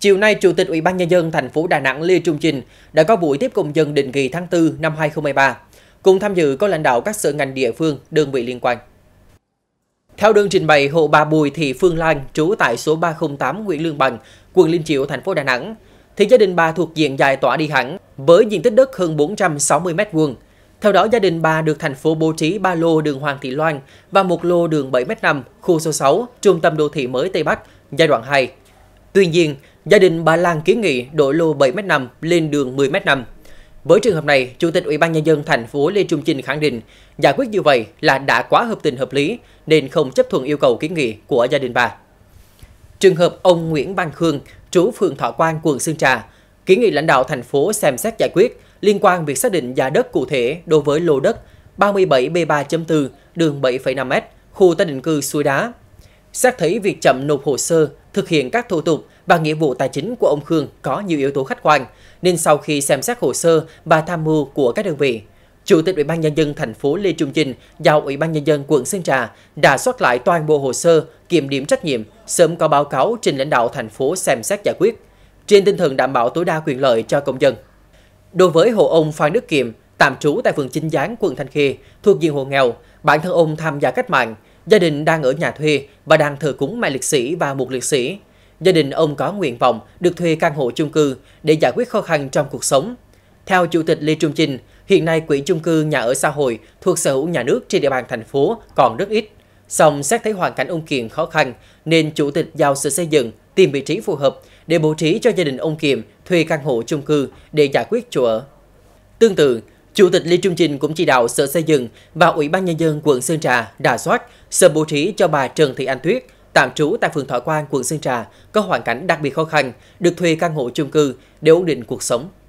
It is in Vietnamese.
Chiều nay, Chủ tịch Ủy ban Nhân dân thành phố Đà Nẵng Lê Trung Trình đã có buổi tiếp công dân định kỳ tháng 4 năm 2023. Cùng tham dự có lãnh đạo các sở ngành địa phương, đơn vị liên quan. Theo đơn trình bày, hộ bà Bùi Thị Phương Lan trú tại số 308 Nguyễn Lương Bằng, quận Liên Chiểu, thành phố Đà Nẵng, thì gia đình bà thuộc diện giải tỏa đi hẳn với diện tích đất hơn 460 m2. Theo đó, gia đình bà được thành phố bố trí 3 lô đường Hoàng Thị Loan và một lô đường 7m5, khu số 6, trung tâm đô thị mới Tây Bắc, giai đoạn 2 Tuy nhiên, gia đình bà Lan kiến nghị đổi lô 7m5 lên đường 10m5. Với trường hợp này, Chủ tịch Ủy ban Nhân dân thành phố Lê Trung Trinh khẳng định giải quyết như vậy là đã quá hợp tình hợp lý nên không chấp thuận yêu cầu kiến nghị của gia đình bà. Trường hợp ông Nguyễn Văn Khương, trú phường Thọ Quang, quận Sơn Trà, kiến nghị lãnh đạo thành phố xem xét giải quyết liên quan việc xác định giá đất cụ thể đối với lô đất 37B3.4 đường 7,5m, khu tái định cư Suối Đá. Xét thấy việc chậm nộp hồ sơ thực hiện các thủ tục và nghĩa vụ tài chính của ông Khương có nhiều yếu tố khách quan, nên sau khi xem xét hồ sơ và tham mưu của các đơn vị, Chủ tịch Ủy ban nhân dân thành phố Lê Trung Chinh giao Ủy ban nhân dân quận Sơn Trà đã soát lại toàn bộ hồ sơ, kiểm điểm trách nhiệm, sớm có báo cáo trình lãnh đạo thành phố xem xét giải quyết, trên tinh thần đảm bảo tối đa quyền lợi cho công dân. Đối với hộ ông Phan Đức Kiệm, tạm trú tại phường Chính Gián, quận Thanh Khê, thuộc diện hộ nghèo, bản thân ông tham gia cách mạng, Gia đình đang ở nhà thuê và đang thờ cúng mai liệt sĩ và một liệt sĩ. Gia đình ông có nguyện vọng được thuê căn hộ chung cư để giải quyết khó khăn trong cuộc sống. Theo Chủ tịch Lê Trung Trinh, hiện nay quỹ chung cư nhà ở xã hội thuộc sở hữu nhà nước trên địa bàn thành phố còn rất ít. Song xét thấy hoàn cảnh ông Kiệm khó khăn nên Chủ tịch giao sở xây dựng tìm vị trí phù hợp để bố trí cho gia đình ông Kiệm thuê căn hộ chung cư để giải quyết chỗ ở. Tương tự, Chủ tịch Lý Trung Trình cũng chỉ đạo Sở Xây dựng và Ủy ban Nhân dân quận Sơn Trà đà soát, sơ bố trí cho bà Trần Thị Anh Tuyết, tạm trú tại phường Thọ Quang, quận Sơn Trà, có hoàn cảnh đặc biệt khó khăn, được thuê căn hộ chung cư để ổn định cuộc sống.